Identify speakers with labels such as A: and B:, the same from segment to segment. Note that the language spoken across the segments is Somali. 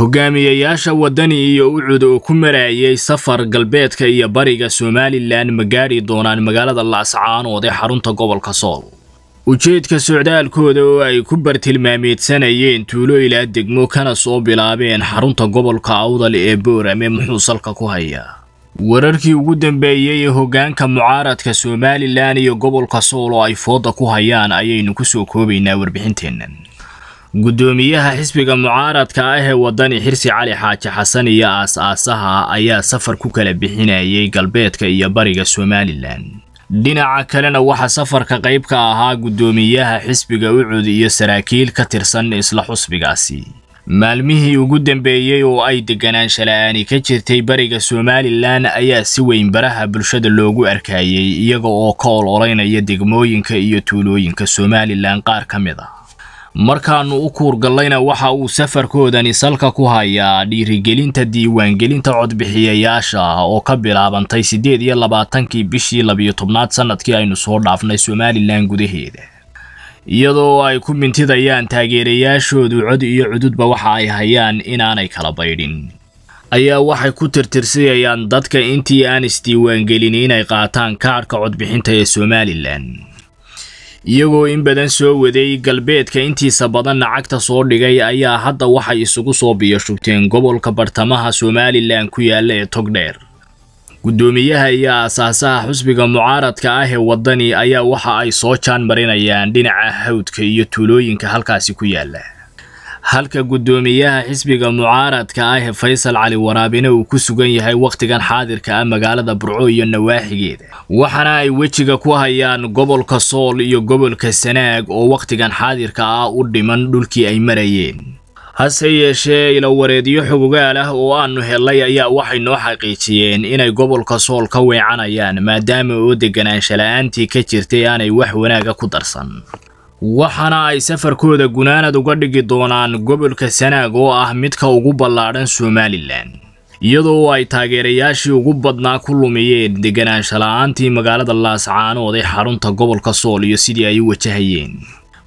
A: hogaamiyayaasha waddani iyo ucud oo ku maraayay safar galbeedka iyo bariga somalilan ma gaadhi doonaan magaalada laascaanood ee xarunta gobolka sool ujeedka socdaalkooda oo ay ku bartilmaameedsanayeen tuulo ilaa degmo kana soo bilaabeen xarunta gobolka awdal ee boorame muxuu salka ku hayaa wararkii ugu dambeeyey ee hoggaanka mucaaradka somalilan iyo gobolka sool oo ay foodda ku hayaan ayaynu ku soo koobaynaa warbixinteennan guddoomiyaha xisbiga mucaaradka ah ee wadani xirsi cali xaaji xasan iyo aas-aasaha ayaa safar ku kala bixinayay galbeedka iyo bariga somalilan dhinaca kalena waxaa safarka qayb ka ahaa guddoomiyaha xisbiga ucud iyo saraakiil ka tirsan isla xusbigaasi maalmihii ugu dambeeyey oo ay deganaan shala'aani ka jirtay bariga somalilan ayaa si weyn baraha bulshada loogu arkaayey iyaga oo ka ololeynaya degmooyinka iyo tuulooyinka somalilan qaar ka mid ah markaannu u kuurgallayna waxa uu safarkoodani salka ku hayaa dhiirigelinta diiwaangelinta codbixiyayaasha oo ka bilaabantay siddeed iyo labaatankii bishii labiyo tobnaad sannadkii aynu soo dhaafnay somalilan gudaheeda iyadoo ay ku mintidayaan taageerayaashoodu cod iyo cududba waxa ay hayaan inaanay kala baydhin ayaa waxay ku tirtirsiyayaan dadka intii aan isdiiwaangelin inay qaataan kaadhka codbixinta ee somalilan iyagoo in badan soo waday galbeedka intiisa badan lacagta soo dhigay ayaa hadda waxay isugu soo biyashugteen gobolka bartamaha somalilan ku yaalla ee togdheer guddoomiyaha iyo aasaasaha xusbiga mucaaradka ah ee waddani ayaa waxa ay soo jaan marinayaan dhinaca hawdka iyo tuulooyinka halkaasi ku yaalla halka guddoomiyaha xisbiga mucaaradka ah ee faysal cali waraabine uu ku sugan yahay wakhtigan xaadirka ah magaalada burco iyo nawaaxigeeda waxaana ay wejiga ku hayaan gobolka sool iyo gobolka sanaag oo wakhtigan xaadirka ah u dhiman dhulkii ay marayeen hase yeeshee ilawareedyo xogogaal ah oo aannu helay ayaa waxay noo xaqiijiyeen inay gobolka sool ka weecanayaan maadaama oo deganaanshala-aantii ka jirtay aanay wax wanaaga ku darsan waxaana ay safarkooda gunaanad uga dhigi doonaan gobolka sanaag oo ah midka ugu ballaadhan somalilan iyadoo ay taageerayaashii ugu badnaa ku lumiyeen deganaansha la magaalada laascaanood ee xarunta gobolka sool iyo sidii ay u wajahayeen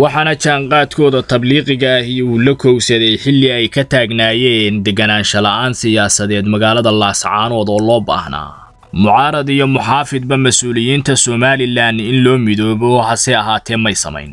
A: waxaana jaanqaadkooda tabliiqiga ahi uu la kowsaday xilli ay ka taagnaayeen deganaansha la'aan siyaasadeed magaalada laascaanood oo loo baahnaa mucaarad iyo muxaafidba mas-uuliyiinta somalilan in loo midoobo hase ahaatee may samayn